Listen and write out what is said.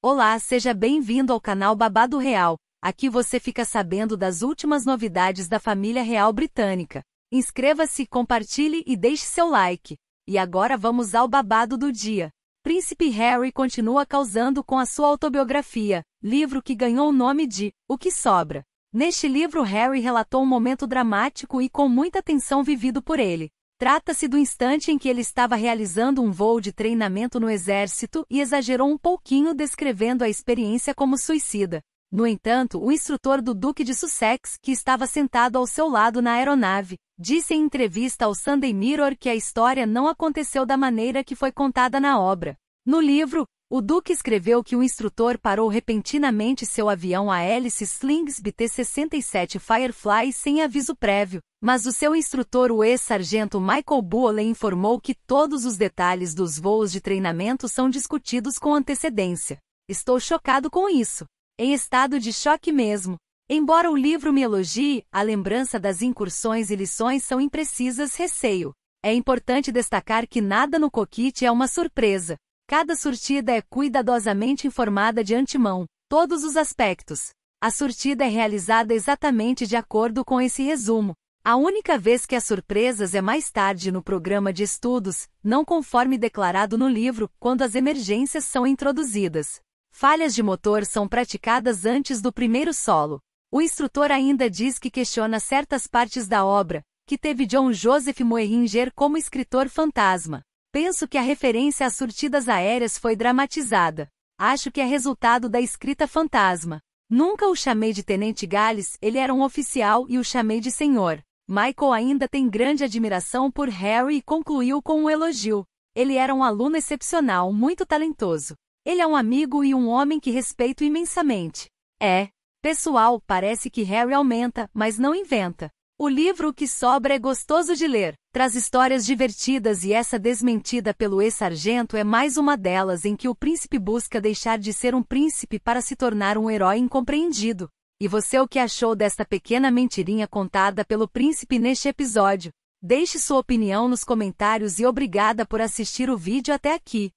Olá, seja bem-vindo ao canal Babado Real. Aqui você fica sabendo das últimas novidades da família real britânica. Inscreva-se, compartilhe e deixe seu like. E agora vamos ao babado do dia. Príncipe Harry continua causando com a sua autobiografia, livro que ganhou o nome de O que Sobra. Neste livro, Harry relatou um momento dramático e com muita tensão vivido por ele. Trata-se do instante em que ele estava realizando um voo de treinamento no exército e exagerou um pouquinho descrevendo a experiência como suicida. No entanto, o instrutor do Duque de Sussex, que estava sentado ao seu lado na aeronave, disse em entrevista ao Sunday Mirror que a história não aconteceu da maneira que foi contada na obra. No livro, o Duque escreveu que o instrutor parou repentinamente seu avião a hélice Slings BT-67 Firefly sem aviso prévio, mas o seu instrutor, o ex-sargento Michael Buole, informou que todos os detalhes dos voos de treinamento são discutidos com antecedência. Estou chocado com isso. Em estado de choque mesmo. Embora o livro me elogie, a lembrança das incursões e lições são imprecisas, receio. É importante destacar que nada no coquete é uma surpresa. Cada surtida é cuidadosamente informada de antemão, todos os aspectos. A surtida é realizada exatamente de acordo com esse resumo. A única vez que as surpresas é mais tarde no programa de estudos, não conforme declarado no livro, quando as emergências são introduzidas. Falhas de motor são praticadas antes do primeiro solo. O instrutor ainda diz que questiona certas partes da obra, que teve John Joseph Moeringer como escritor fantasma. Penso que a referência às surtidas aéreas foi dramatizada. Acho que é resultado da escrita fantasma. Nunca o chamei de Tenente Gales, ele era um oficial e o chamei de senhor. Michael ainda tem grande admiração por Harry e concluiu com um elogio. Ele era um aluno excepcional, muito talentoso. Ele é um amigo e um homem que respeito imensamente. É. Pessoal, parece que Harry aumenta, mas não inventa. O livro que sobra é gostoso de ler, traz histórias divertidas e essa desmentida pelo ex-sargento é mais uma delas em que o príncipe busca deixar de ser um príncipe para se tornar um herói incompreendido. E você o que achou desta pequena mentirinha contada pelo príncipe neste episódio? Deixe sua opinião nos comentários e obrigada por assistir o vídeo até aqui.